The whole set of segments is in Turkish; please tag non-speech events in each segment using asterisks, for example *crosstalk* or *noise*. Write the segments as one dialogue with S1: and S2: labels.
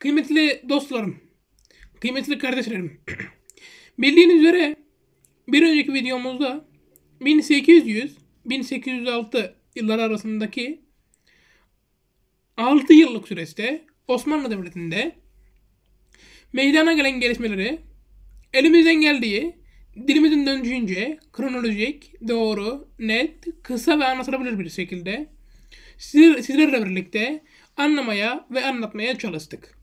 S1: Kıymetli dostlarım, kıymetli kardeşlerim. *clears throat* Bildiğiniz üzere bir önceki videomuzda 1800-1806 yılları arasındaki 6 yıllık süreçte Osmanlı Devleti'nde meydana gelen gelişmeleri elimizden geldiği dilimizin döndüğünce kronolojik, doğru, net, kısa ve anlatılabilir bir şekilde sizlerle birlikte anlamaya ve anlatmaya çalıştık.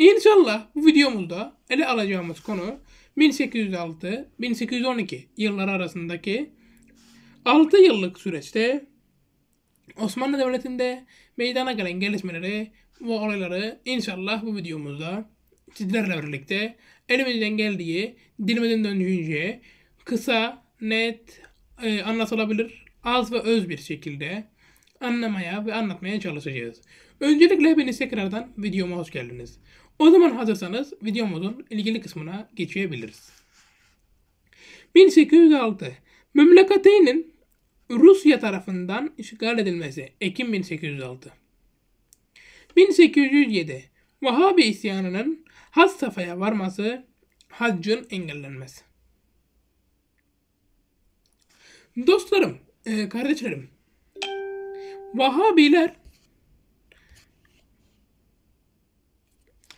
S1: İnşallah bu videomuzda ele alacağımız konu 1806-1812 yılları arasındaki 6 yıllık süreçte Osmanlı Devleti'nde meydana gelen gelişmeleri ve olayları inşallah bu videomuzda sizlerle birlikte elimizden geldiği, dilimizden döndüğünce kısa, net, e, anlatılabilir, az ve öz bir şekilde anlamaya ve anlatmaya çalışacağız. Öncelikle hepiniz tekrardan videoma hoş geldiniz. O zaman hazırsanız videomuzun ilgili kısmına geçebiliriz. 1806 Memleketinin Rusya tarafından işgal edilmesi Ekim 1806 1807 Vahabi isyanının has safhaya varması haccın engellenmesi. Dostlarım, e, kardeşlerim, Vahabiler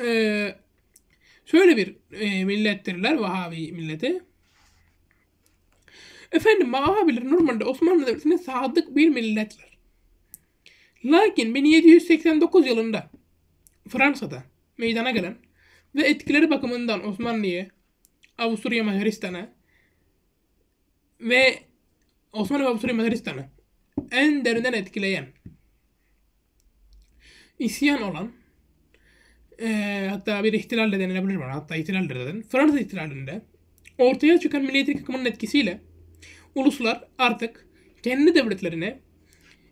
S1: ee, şöyle bir e, millettirler Vahabi milleti. Efendim Vahabiler normalde Osmanlı Devleti'ne sadık bir milletler. Lakin 1789 yılında Fransa'da meydana gelen ve etkileri bakımından Osmanlı'ya, Avusturya Macaristan'a ve Osmanlı ve Avusturya Macaristan'a en derinden etkileyen isyan olan e, hatta bir ihtilal de denilebilir bana. Hatta ihtilal de denilen. Fransız ihtilalinde ortaya çıkan milliyetçilik akımının etkisiyle uluslar artık kendi devletlerine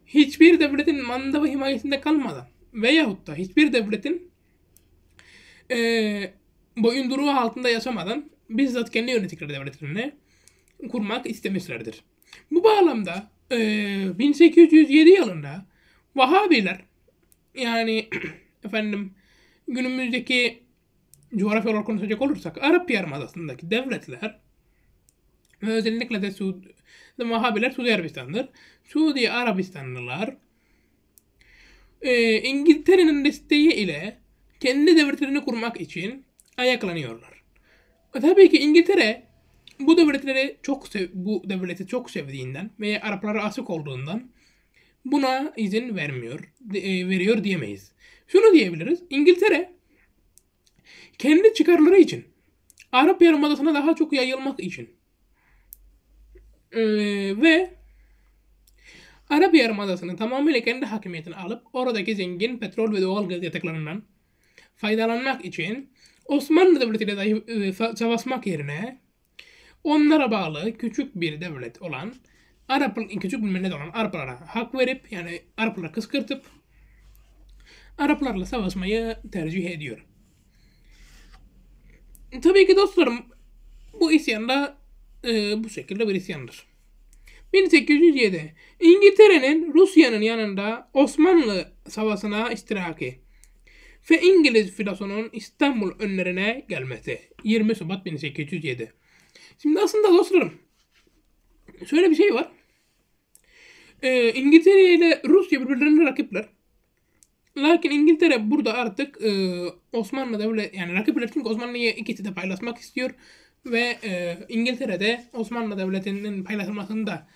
S1: hiçbir devletin manda ve himayesinde kalmadan veyahut da hiçbir devletin e, boyunduruğu altında yaşamadan bizzat kendi yönettikleri devletlerini kurmak istemişlerdir. Bu bağlamda e, ee, 1807 yılında Vahabiler yani *clears throat* efendim günümüzdeki coğrafya olarak konuşacak olursak Arap Yarımadası'ndaki devletler ve özellikle de Suud, Vahabiler Suudi Arabistan'dır. Suudi Arabistanlılar e, İngiltere'nin desteği ile kendi devletlerini kurmak için ayaklanıyorlar. E, tabii ki İngiltere bu devletleri çok bu devleti çok sevdiğinden ve Araplara asık olduğundan buna izin vermiyor e, veriyor diyemeyiz. Şunu diyebiliriz. İngiltere kendi çıkarları için Arap Yarımadası'na daha çok yayılmak için e, ve Arap Yarımadası'nı tamamıyla kendi hakimiyetine alıp oradaki zengin petrol ve doğal gaz yataklarından faydalanmak için Osmanlı Devleti ile e, savaşmak yerine onlara bağlı küçük bir devlet olan Arap küçük bir millet olan Araplara hak verip yani Araplara kıskırtıp Araplarla savaşmayı tercih ediyor. Tabii ki dostlarım bu isyan da e, bu şekilde bir isyandır. 1807 İngiltere'nin Rusya'nın yanında Osmanlı savaşına istiraki ve İngiliz filosunun İstanbul önlerine gelmesi 20 Şubat 1807 Şimdi aslında dostlarım şöyle bir şey var. Ee, İngiltere ile Rusya birbirlerine rakipler. Lakin İngiltere burada artık e, Osmanlı devleti yani rakipler çünkü Osmanlı'yı ikisi de paylaşmak istiyor ve e, İngiltere'de Osmanlı devletinin paylaşılmasında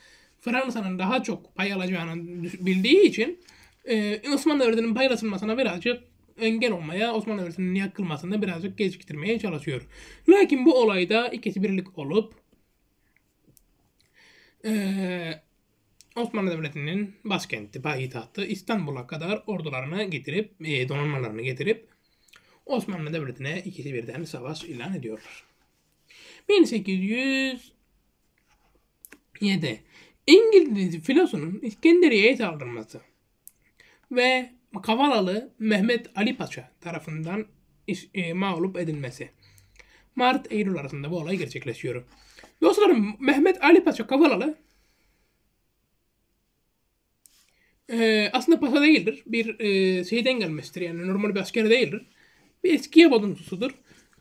S1: Fransa'nın daha çok pay alacağını bildiği için e, Osmanlı devletinin paylaşılmasına birazcık engel olmaya Osmanlı Devleti'nin yakılmasını birazcık geciktirmeye çalışıyor. Lakin bu olayda ikisi birlik olup ee, Osmanlı Devleti'nin başkenti, payitahtı İstanbul'a kadar ordularını getirip, e, donanmalarını getirip Osmanlı Devleti'ne ikisi birden savaş ilan ediyorlar. 1807 İngiliz filosunun İskenderiye'ye saldırması ve Kavalalı Mehmet Ali Paşa tarafından iş, e, mağlup edilmesi. Mart-Eylül arasında bu olay gerçekleşiyor. Dostlarım Mehmet Ali Paşa Kavalalı e, aslında paşa değildir. Bir e, şeyden gelmesidir yani normal bir asker değildir. Bir eskiye bozuntusudur.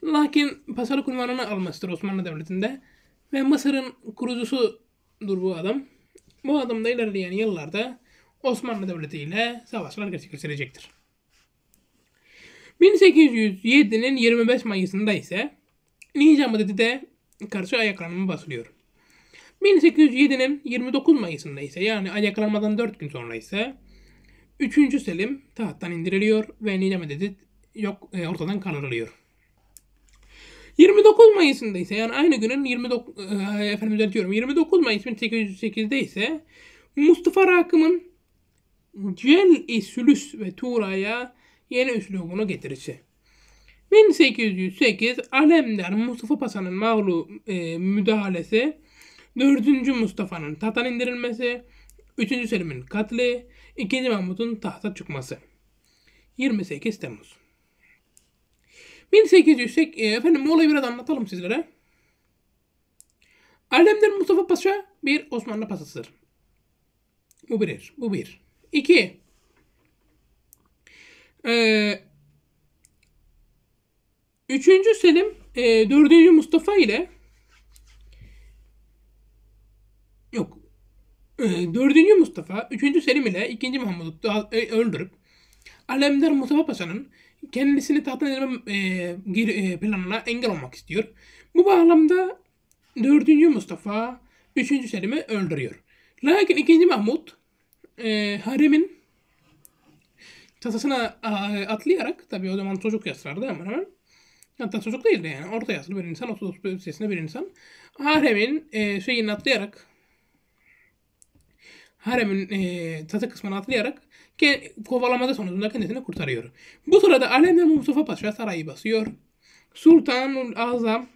S1: Lakin paşalık unvanını almasıdır Osmanlı Devleti'nde. Ve Mısır'ın kurucusudur bu adam. Bu adam da ilerleyen yıllarda Osmanlı Devleti ile savaşlar gerçekleştirecektir. 1807'nin 25 Mayıs'ında ise Nizam karşı ayaklanma basılıyor. 1807'nin 29 Mayıs'ında ise yani ayaklanmadan 4 gün sonra ise 3. Selim tahttan indiriliyor ve Nizam yok e, ortadan kaldırılıyor. 29 Mayıs'ında ise yani aynı günün 29 e, efendim düzeltiyorum 29 Mayıs 1808'de ise Mustafa Rakım'ın Cel-i ve Tura'ya yeni üslubunu getirişi. 1808 Alemdar Mustafa Pasa'nın mağlu e, müdahalesi, 4. Mustafa'nın tahttan indirilmesi, 3. Selim'in katli, 2. Mahmut'un tahta çıkması. 28 Temmuz. 1808 e, efendim bu biraz anlatalım sizlere. Alemdar Mustafa Paşa bir Osmanlı pasasıdır. Bu bir, bu bir. 2. Ee, üçüncü Selim e, 4. Mustafa ile yok e, ee, 4. Mustafa üçüncü Selim ile 2. Mahmud'u e, öldürüp Alemdar Mustafa Paşa'nın kendisini tahttan edilme e, e, planına engel olmak istiyor. Bu bağlamda dördüncü Mustafa üçüncü Selim'i öldürüyor. Lakin ikinci Mahmud e, haremin tasasına atlayarak tabii o zaman çocuk yaşlarda hemen hemen hatta çocuk değil de yani orta yaşlı bir insan 30-35 yaşında bir insan haremin e, şeyini atlayarak haremin e, tatı kısmını atlayarak kovalamada sonucunda kendisini kurtarıyor. Bu sırada Alemdar Mustafa Paşa sarayı basıyor. Sultanul Azam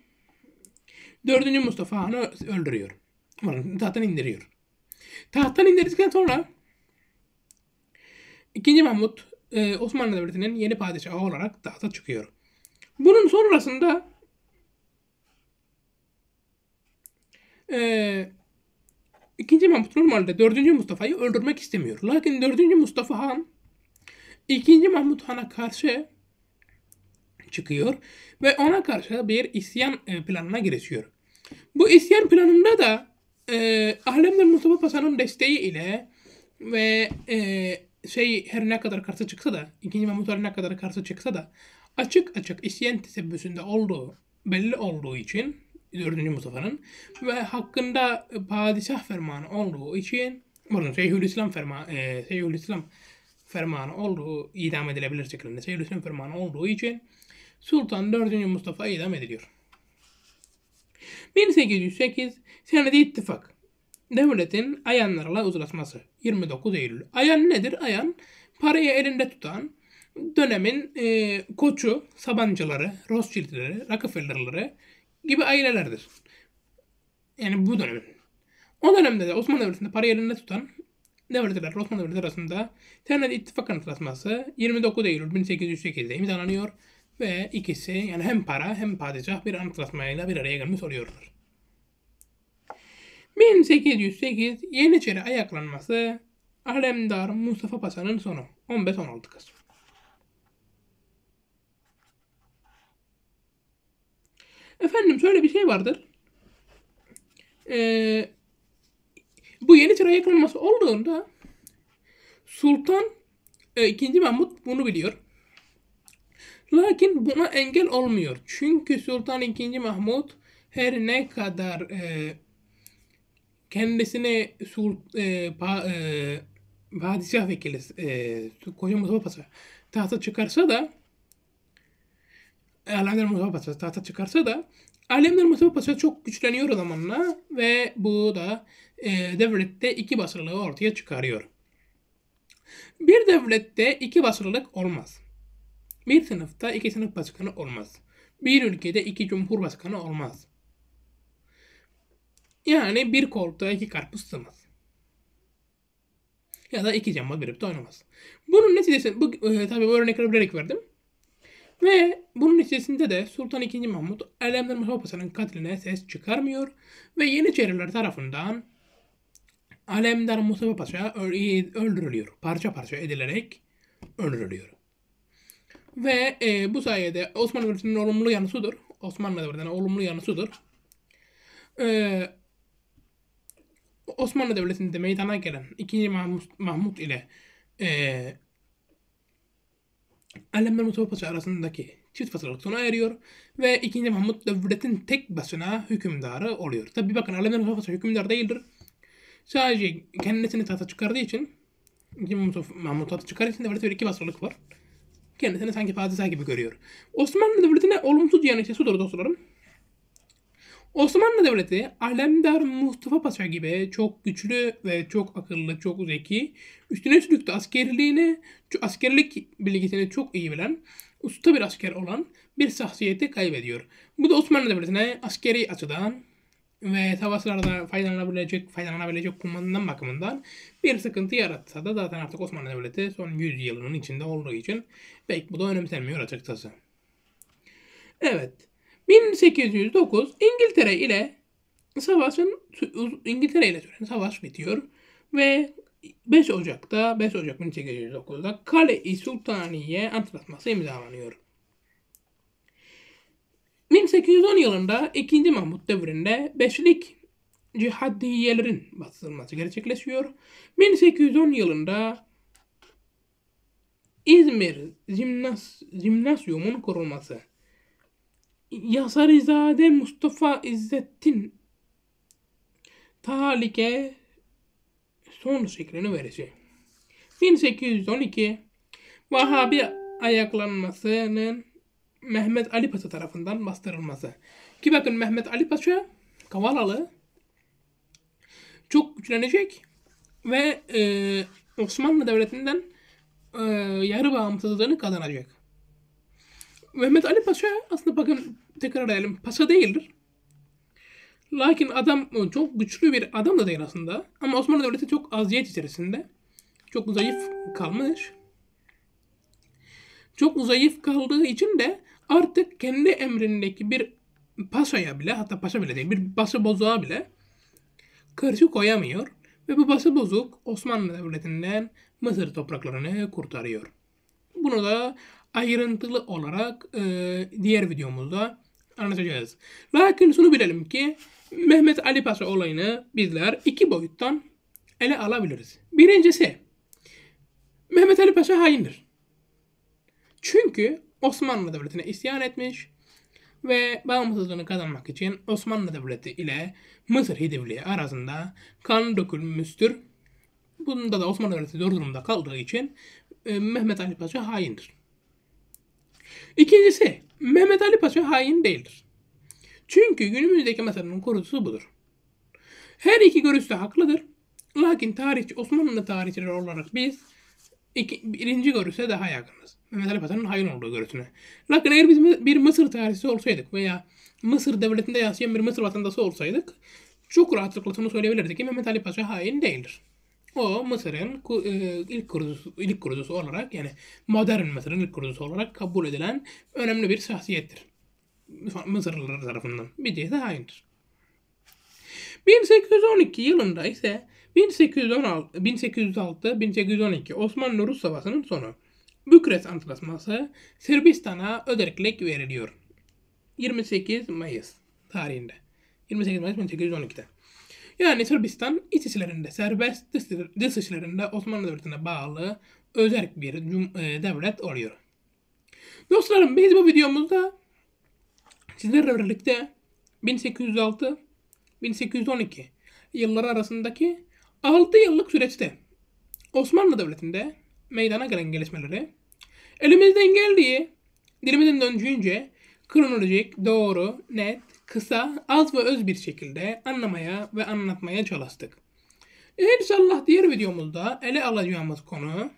S1: 4. Mustafa Han'ı öldürüyor. Tahttan indiriyor. Tahttan indirdikten sonra II. Mahmut e, Osmanlı Devleti'nin yeni padişahı olarak tahta çıkıyor. Bunun sonrasında e, ikinci Mahmut normalde dördüncü Mustafa'yı öldürmek istemiyor. Lakin dördüncü Mustafa Han ikinci Mahmut Han'a karşı çıkıyor ve ona karşı bir isyan e, planına girişiyor. Bu isyan planında da e, Ahlemdar Mustafa Paşa'nın desteği ile ve e, şey her ne kadar karşı çıksa da, ikinci Mahmut her ne kadar karşı çıksa da açık açık isyan tesebbüsünde olduğu belli olduğu için 4. Mustafa'nın ve hakkında padişah fermanı olduğu için pardon Şeyhülislam fermanı e, Şeyhülislam fermanı olduğu idam edilebilir şeklinde Şeyhülislam fermanı olduğu için Sultan 4. Mustafa idam ediliyor. 1808 senedi ittifak devletin ayanlarla uzlaşması 29 Eylül. Ayan nedir? Ayan parayı elinde tutan dönemin e, koçu, sabancıları, Rothschild'leri, Rockefeller'ları gibi ailelerdir. Yani bu dönemin. O dönemde de Osmanlı Devleti'nde parayı elinde tutan devletler Osmanlı Devleti arasında Senet İttifak anlaşması 29 Eylül 1808'de imzalanıyor ve ikisi yani hem para hem padişah bir antlaşmayla bir araya gelmiş oluyorlar. 1808 Yeniçeri ayaklanması Alemdar Mustafa Paşa'nın sonu 15-16 Kasım. Efendim şöyle bir şey vardır. Ee, bu Yeniçeri ayaklanması olduğunda Sultan e, 2. Mahmut bunu biliyor. Lakin buna engel olmuyor. Çünkü Sultan II. Mahmut her ne kadar e, kendisine Sul, e, pa, e, padişah vekili e, Koca Mustafa Paşa tahta çıkarsa da e, Alemdar Mustafa Paşa tahta çıkarsa da Alemdar Mustafa Paşa çok güçleniyor o zamanla ve bu da e, devlette iki basırlığı ortaya çıkarıyor. Bir devlette iki basırlık olmaz. Bir sınıfta iki sınıf başkanı olmaz. Bir ülkede iki cumhurbaşkanı olmaz. Yani bir koltukta iki karpuz sığmaz. Ya da iki cambaz birlikte oynamaz. Bunun neticesinde, bu, e, tabii bu örnekleri bilerek verdim. Ve bunun içerisinde de Sultan II. Mahmut Alemdar Mustafa Paşa'nın katiline ses çıkarmıyor ve Yeniçeriler tarafından Alemdar Mustafa Paşa öldürülüyor. Parça parça edilerek öldürülüyor. Ve e, bu sayede Osmanlı Devleti'nin olumlu yanı sudur. Osmanlı Devleti'nin olumlu yanı sudur. E, Osmanlı Devleti'nde meydana gelen 2. Mahmut, Mahmut ile e, Alemler Mustafa arasındaki çift fasıllık sona eriyor ve 2. Mahmut devletin tek başına hükümdarı oluyor. Tabi bakın Alemler Mustafa Paşa hükümdar değildir. Sadece kendisini tahta çıkardığı için 2. Mahmut tahta çıkardığı için devlette bir iki basırlık var. Kendisini sanki padişah gibi görüyor. Osmanlı Devleti'ne olumsuz yani işte sudur dostlarım. Osmanlı Devleti Alemdar Mustafa Paşa gibi çok güçlü ve çok akıllı, çok zeki, üstüne üstlük de askerliğini, askerlik bilgisini çok iyi bilen, usta bir asker olan bir şahsiyeti kaybediyor. Bu da Osmanlı Devleti'ne askeri açıdan ve savaşlarda faydalanabilecek, faydalanabilecek kullanılan bakımından bir sıkıntı yaratsa da zaten artık Osmanlı Devleti son 100 yılının içinde olduğu için pek bu da önemsenmiyor açıkçası. Evet. 1809 İngiltere ile savaşın İngiltere ile süren savaş bitiyor ve 5 Ocak'ta 5 Ocak 1809'da Kale-i Sultaniye Antlaşması imzalanıyor. 1810 yılında 2. Mahmut devrinde Beşlik cihadiyelerin bastırılması gerçekleşiyor. 1810 yılında İzmir Jimnas Jimnasyum'un kurulması Yasarizade Mustafa İzzettin Talik'e son şeklini verecek. 1812 Vahabi ayaklanmasının Mehmet Ali Paşa tarafından bastırılması. Ki bakın Mehmet Ali Paşa Kavalalı çok güçlenecek ve e, Osmanlı Devleti'nden e, yarı bağımsızlığını kazanacak. Mehmet Ali Paşa aslında bakın tekrar edelim paşa değildir. Lakin adam çok güçlü bir adam da değil aslında. Ama Osmanlı Devleti çok aziyet içerisinde. Çok zayıf kalmış. Çok zayıf kaldığı için de artık kendi emrindeki bir paşaya bile hatta paşa bile değil bir başı bozuğa bile karşı koyamıyor. Ve bu başı bozuk Osmanlı Devleti'nden Mısır topraklarını kurtarıyor. Bunu da ayrıntılı olarak e, diğer videomuzda anlatacağız. Lakin şunu bilelim ki Mehmet Ali Paşa olayını bizler iki boyuttan ele alabiliriz. Birincisi Mehmet Ali Paşa haindir. Çünkü Osmanlı Devleti'ne isyan etmiş ve bağımsızlığını kazanmak için Osmanlı Devleti ile Mısır Hidivliği arasında kan dökülmüştür. Bunda da Osmanlı Devleti zor durumda kaldığı için e, Mehmet Ali Paşa haindir. İkincisi Mehmet Ali Paşa hain değildir. Çünkü günümüzdeki masanın kurucusu budur. Her iki görüş de haklıdır. Lakin tarihçi Osmanlı tarihçileri olarak biz iki, birinci görüşe daha yakınız. Mehmet Ali Paşa'nın hain olduğu görüşüne. Lakin eğer biz bir Mısır tarihçisi olsaydık veya Mısır devletinde yaşayan bir Mısır vatandaşı olsaydık çok rahatlıkla şunu söyleyebilirdik ki Mehmet Ali Paşa hain değildir. O Mısır'ın e, ilk kurucusu, ilk kurucusu olarak yani modern Mısır'ın ilk kurucusu olarak kabul edilen önemli bir şahsiyettir. Mısırlılar tarafından. Bir diye de aynıdır. 1812 yılında ise 1816, 1806-1812 Osmanlı-Rus Savaşı'nın sonu. Bükreş Antlaşması Sırbistan'a öderklik veriliyor. 28 Mayıs tarihinde. 28 Mayıs 1812'de. Yani Sırbistan iç işlerinde serbest, dış işlerinde Osmanlı Devleti'ne bağlı özel bir e, devlet oluyor. Dostlarım biz bu videomuzda sizlerle birlikte 1806-1812 yılları arasındaki 6 yıllık süreçte Osmanlı Devleti'nde meydana gelen gelişmeleri elimizden geldiği dilimizin döndüğünce kronolojik, doğru, net kısa, az ve öz bir şekilde anlamaya ve anlatmaya çalıştık. İnşallah diğer videomuzda ele alacağımız konu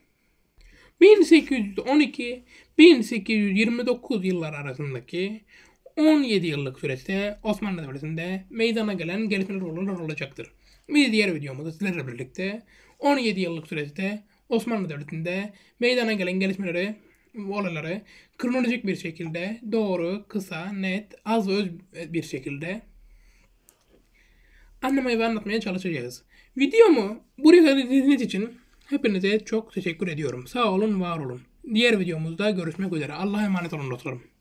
S1: 1812-1829 yıllar arasındaki 17 yıllık süreçte Osmanlı Devleti'nde meydana gelen gelişmeler olacaktır. Bir diğer videomuzda sizlerle birlikte 17 yıllık süreçte Osmanlı Devleti'nde meydana gelen gelişmeleri olayları kronolojik bir şekilde doğru, kısa, net, az ve öz bir şekilde anlamaya ve anlatmaya çalışacağız. Videomu buraya kadar izlediğiniz için hepinize çok teşekkür ediyorum. Sağ olun, var olun. Diğer videomuzda görüşmek üzere. Allah'a emanet olun dostlarım.